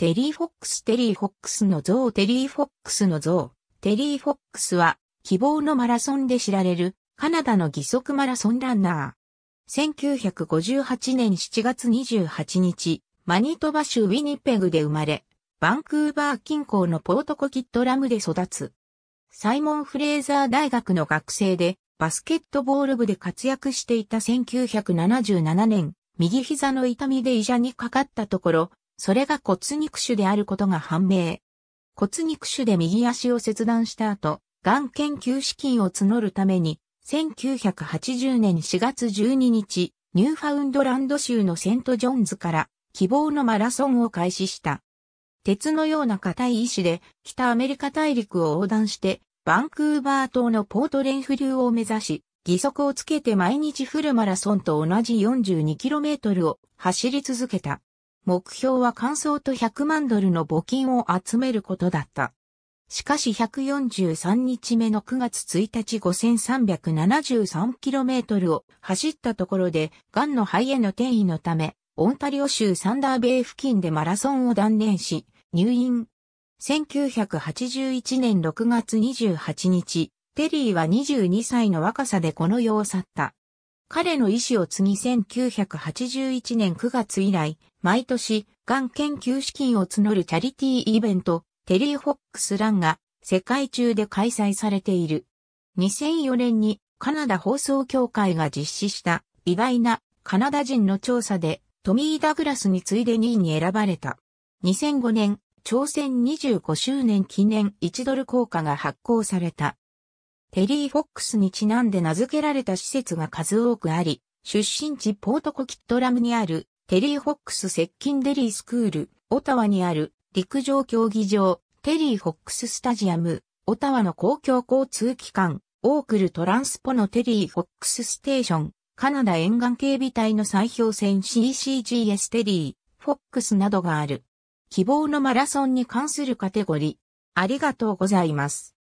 テリー・フォックス・テリー・フォックスの像テリー・フォックスの像テリー・フォックスは、希望のマラソンで知られる、カナダの義足マラソンランナー。1958年7月28日、マニトバ州ウィニペグで生まれ、バンクーバー近郊のポートコキットラムで育つ。サイモン・フレーザー大学の学生で、バスケットボール部で活躍していた1977年、右膝の痛みで医者にかかったところ、それが骨肉腫であることが判明。骨肉腫で右足を切断した後、がん研究資金を募るために、1980年4月12日、ニューファウンドランド州のセントジョンズから希望のマラソンを開始した。鉄のような硬い石で北アメリカ大陸を横断してバンクーバー島のポートレンフ流を目指し、義足をつけて毎日フルマラソンと同じ 42km を走り続けた。目標は完走と100万ドルの募金を集めることだった。しかし143日目の9月1日 5373km を走ったところで、ンの肺への転移のため、オンタリオ州サンダーベイ付近でマラソンを断念し、入院。1981年6月28日、テリーは22歳の若さでこの世を去った。彼の意思を継ぎ1981年9月以来、毎年、がん研究資金を募るチャリティーイベント、テリー・ホックス・ランが世界中で開催されている。2004年にカナダ放送協会が実施した偉大なカナダ人の調査でトミー・ダグラスに次いで2位に選ばれた。2005年、朝鮮25周年記念1ドル硬貨が発行された。テリー・フォックスにちなんで名付けられた施設が数多くあり、出身地ポートコキットラムにあるテリー・フォックス接近デリースクール、オタワにある陸上競技場、テリー・フォックススタジアム、オタワの公共交通機関、オークルトランスポのテリー・フォックスステーション、カナダ沿岸警備隊の砕氷船 CCGS テリー、フォックスなどがある。希望のマラソンに関するカテゴリー。ありがとうございます。